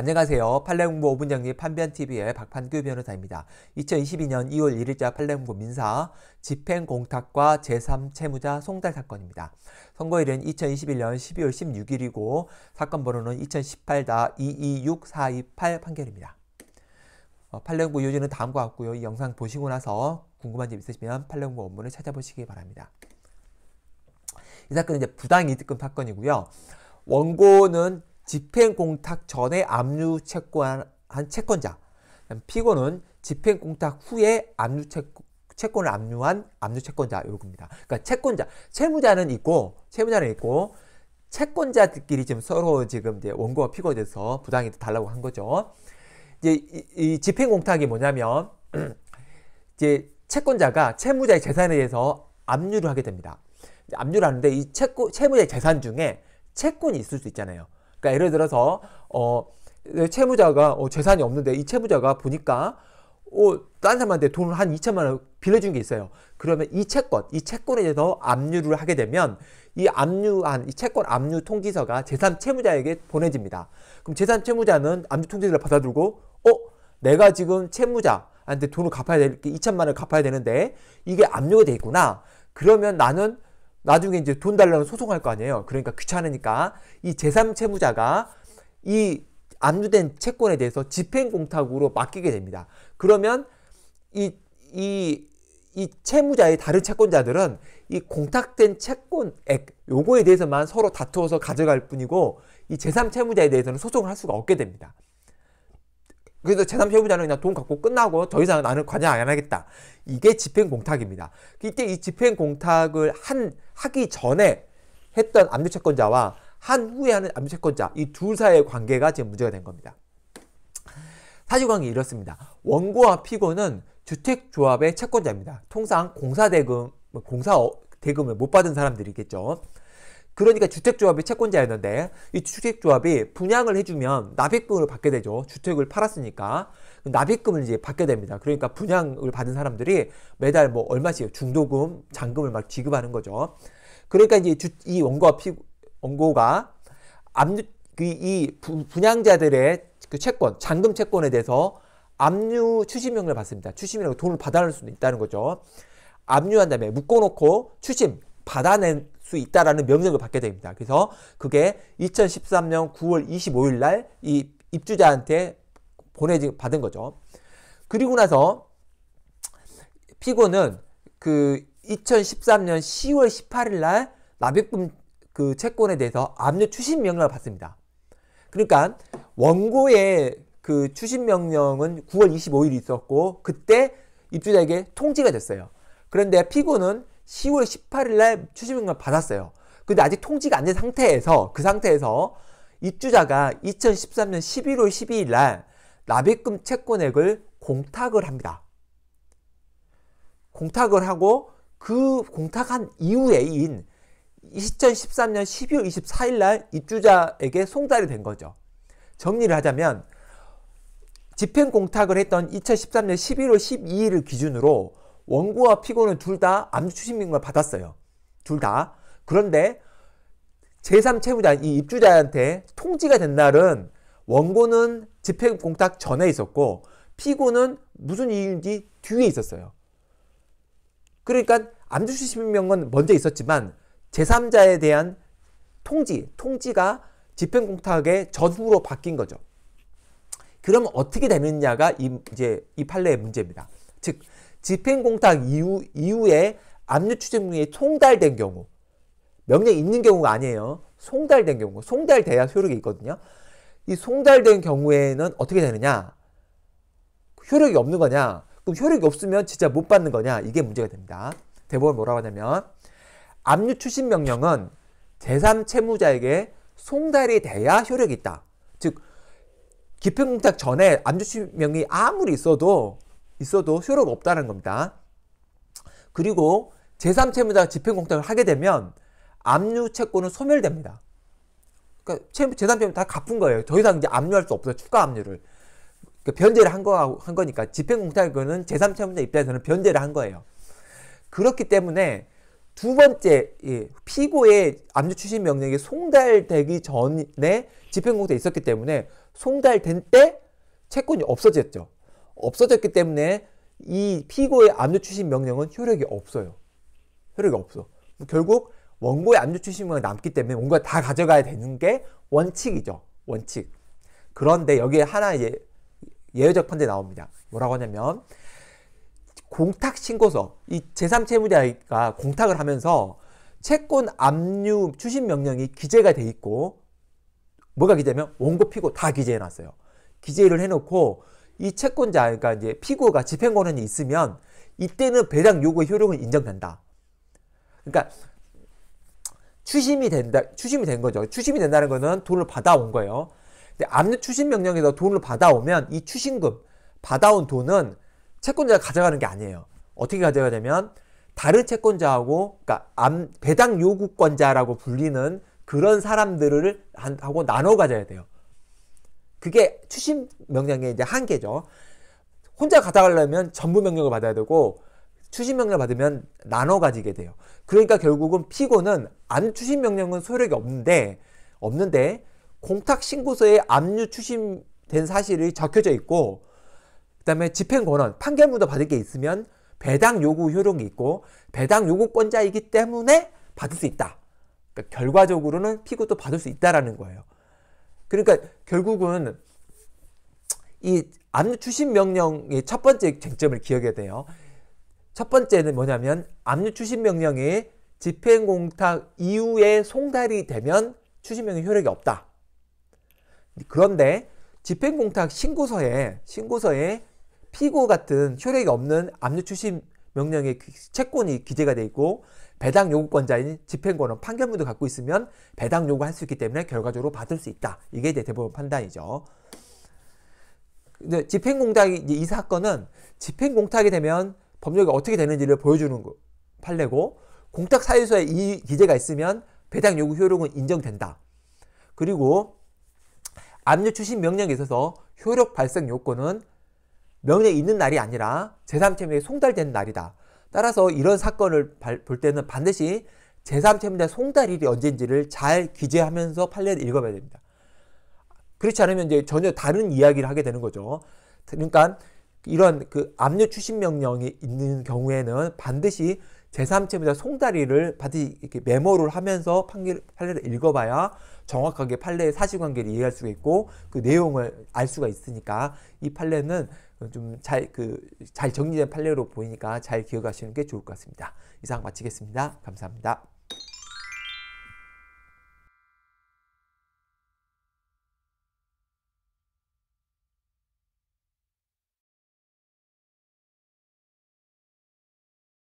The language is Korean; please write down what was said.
안녕하세요. 판례공부 5분 정리 판변TV의 박판규 변호사입니다. 2022년 2월 1일자 판례공부 민사 집행공탁과 제3채무자 송달 사건입니다. 선고일은 2021년 12월 16일이고 사건 번호는 2018-226428 판결입니다. 어, 판례공부 요지는 다음과 같고요. 이 영상 보시고 나서 궁금한 점 있으시면 판례공부 원문을 찾아보시기 바랍니다. 이 사건은 이제 부당이득금 사건이고요. 원고는 집행공탁 전에 압류 채권한 채권자. 피고는 집행공탁 후에 압류 채권, 을 압류한 압류 채권자 요겁니다. 그러니까 채권자, 채무자는 있고 채무자는 있고 채권자들끼리 지금 서로 지금 이제 원고가피고돼서 부당이 달라고 한 거죠. 이제 이, 이 집행공탁이 뭐냐면 이제 채권자가 채무자의 재산에 대해서 압류를 하게 됩니다. 압류를 하는데 이 채권, 채무자의 재산 중에 채권이 있을 수 있잖아요. 그러니까 예를 들어서 어, 채무자가 어, 재산이 없는데 이 채무자가 보니까 어, 딴 사람한테 돈을 한 2천만 원 빌려준 게 있어요. 그러면 이 채권, 이 채권에 대해서 압류를 하게 되면 이 압류한 이 채권 압류 통지서가 재산 채무자에게 보내집니다. 그럼 재산 채무자는 압류 통지서를 받아들고 어, 내가 지금 채무자한테 돈을 갚아야 될 게 2천만 원을 갚아야 되는데 이게 압류가 돼 있구나. 그러면 나는 나중에 이제 돈 달라고 소송할 거 아니에요. 그러니까 귀찮으니까 이 제3채무자가 이 압류된 채권에 대해서 집행공탁으로 맡기게 됩니다. 그러면 이, 이, 이 채무자의 다른 채권자들은 이 공탁된 채권액 요거에 대해서만 서로 다투어서 가져갈 뿐이고 이 제3채무자에 대해서는 소송을 할 수가 없게 됩니다. 그래서 제3 세후자는 그냥 돈 갖고 끝나고 더 이상 나는 관여 안 하겠다. 이게 집행공탁입니다. 이때 이 집행공탁을 한 하기 전에 했던 압류채권자와 한 후에 하는 압류채권자 이 둘 사이의 관계가 지금 문제가 된 겁니다. 사실관계 이렇습니다. 원고와 피고는 주택조합의 채권자입니다. 통상 공사대금, 뭐 공사 대금을 못 받은 사람들이겠죠. 그러니까 주택조합이 채권자였는데 이 주택조합이 분양을 해주면 납입금을 받게 되죠. 주택을 팔았으니까 납입금을 이제 받게 됩니다. 그러니까 분양을 받은 사람들이 매달 뭐 얼마씩 중도금, 잔금을 막 지급하는 거죠. 그러니까 이제 주, 이 원고와 피, 원고가 압류 그 이 분양자들의 그 채권, 잔금 채권에 대해서 압류 추심명을 받습니다. 추심이라고 돈을 받아낼 수는 있다는 거죠. 압류한 다음에 묶어놓고 추심 받아낸 수 있다라는 명령을 받게 됩니다. 그래서 그게 2013년 9월 25일 날이 입주자한테 보내 받은 거죠. 그리고 나서 피고는 그 2013년 10월 18일 날 납입금 그 채권에 대해서 압류 추신 명령을 받습니다. 그러니까 원고의 그 추신 명령은 9월 2 5일 있었고 그때 입주자에게 통지가 됐어요. 그런데 피고는 10월 18일 날 추징금을 받았어요. 근데 아직 통지가 안 된 상태에서 그 상태에서 입주자가 2013년 11월 12일 날 납입금 채권액을 공탁을 합니다. 공탁을 하고 그 공탁한 이후에인 2013년 12월 24일 날 입주자에게 송달이 된 거죠. 정리를 하자면 집행공탁을 했던 2013년 11월 12일을 기준으로 원고와 피고는 둘 다 암주 추심인걸 받았어요. 둘 다. 그런데 제3 채무자, 이 입주자한테 통지가 된 날은 원고는 집행 공탁 전에 있었고 피고는 무슨 이유인지 뒤에 있었어요. 그러니까 암주 추심명은 먼저 있었지만 제3자에 대한 통지, 통지가 집행공탁의 전후로 바뀐 거죠. 그럼 어떻게 되느냐가 이, 이제 이 판례의 문제입니다. 즉 집행공탁 이후, 이후에 압류추징령이 송달된 경우 명령 있는 경우가 아니에요. 송달된 경우 송달돼야 효력이 있거든요. 이 송달된 경우에는 어떻게 되느냐 효력이 없는 거냐 그럼 효력이 없으면 진짜 못 받는 거냐 이게 문제가 됩니다. 대법원 뭐라고 하냐면 압류 추신 명령은 제3 채무자에게 송달이 돼야 효력이 있다. 즉 기평공탁 전에 압류 추신 명이 아무리 있어도 있어도 효력 없다는 겁니다. 그리고 제3채무자가 집행공탁을 하게 되면 압류 채권은 소멸됩니다. 그러니까 제3채무 다 갚은 거예요. 더 이상 이제 압류할 수 없어요. 추가 압류를. 그러니까 변제를 한, 거, 한 거니까 집행공탁은 제3채무자 입장에서는 변제를 한 거예요. 그렇기 때문에 두 번째 예, 피고의 압류 추신 명령이 송달되기 전에 집행공탁이 있었기 때문에 송달된 때 채권이 없어졌죠. 없어졌기 때문에 이 피고의 압류 추심 명령은 효력이 없어요. 효력이 없어. 결국 원고의 압류 추심 명령이 남기 때문에 뭔가 다 가져가야 되는 게 원칙이죠. 원칙. 그런데 여기에 하나 예, 예외적 판대 나옵니다. 뭐라고 하냐면 공탁 신고서 이 제3채무자가 공탁을 하면서 채권 압류 추심 명령이 기재가 돼 있고 뭐가 기재면 원고 피고 다 기재해 놨어요. 기재를 해 놓고 이 채권자, 그러니까 이제 피고가 집행권한이 있으면 이때는 배당 요구 효력은 인정된다. 그러니까 추심이 된다, 추심이 된 거죠. 추심이 된다는 거는 돈을 받아온 거예요. 근데 압류 추심 명령에서 돈을 받아오면 이 추심금, 받아온 돈은 채권자가 가져가는 게 아니에요. 어떻게 가져가냐면 다른 채권자하고 그러니까 암, 배당 요구권자라고 불리는 그런 사람들을 한, 하고 나눠 가져야 돼요. 그게 추심 명령의 이제 한계죠. 혼자 가져가려면 전부 명령을 받아야 되고 추심 명령을 받으면 나눠 가지게 돼요. 그러니까 결국은 피고는 안 추심 명령은 소력이 없는데 없는데 공탁 신고서에 압류 추심된 사실이 적혀져 있고 그다음에 집행 권한 판결문도 받을 게 있으면 배당 요구 효력이 있고 배당 요구권자이기 때문에 받을 수 있다. 그러니까 결과적으로는 피고도 받을 수 있다라는 거예요. 그러니까 결국은 이 압류 추심 명령의 첫 번째 쟁점을 기억해야 돼요. 첫 번째는 뭐냐면 압류 추심 명령이 집행 공탁 이후에 송달이 되면 추심 명령 효력이 없다. 그런데 집행 공탁 신고서에 신고서에 피고 같은 효력이 없는 압류 추심 명령의 채권이 기재가 돼 있고 배당 요구권자인 집행권은 판결문도 갖고 있으면 배당 요구할 수 있기 때문에 결과적으로 받을 수 있다. 이게 이제 대법원 판단이죠. 근데 집행공탁이 이 사건은 집행공탁이 되면 법률이 어떻게 되는지를 보여주는 거, 판례고 공탁 사유서에 이 기재가 있으면 배당 요구 효력은 인정된다. 그리고 압류 추신 명령에 있어서 효력 발생 요건은 명예 있는 날이 아니라 제3체면에 송달된 날이다. 따라서 이런 사건을 볼 때는 반드시 제3체면의 송달일이 언제인지를 잘 기재하면서 판례를 읽어봐야 됩니다. 그렇지 않으면 이제 전혀 다른 이야기를 하게 되는 거죠. 그러니까 이런 그 압류 추심 명령이 있는 경우에는 반드시 제3체면의 송달일을 반드시 이렇게 메모를 하면서 판례를 읽어봐야 정확하게 판례의 사실관계를 이해할 수가 있고 그 내용을 알 수가 있으니까 이 판례는 좀잘그잘 그, 정리된 판례로 보이니까 잘 기억하시는 게 좋을 것 같습니다. 이상 마치겠습니다. 감사합니다.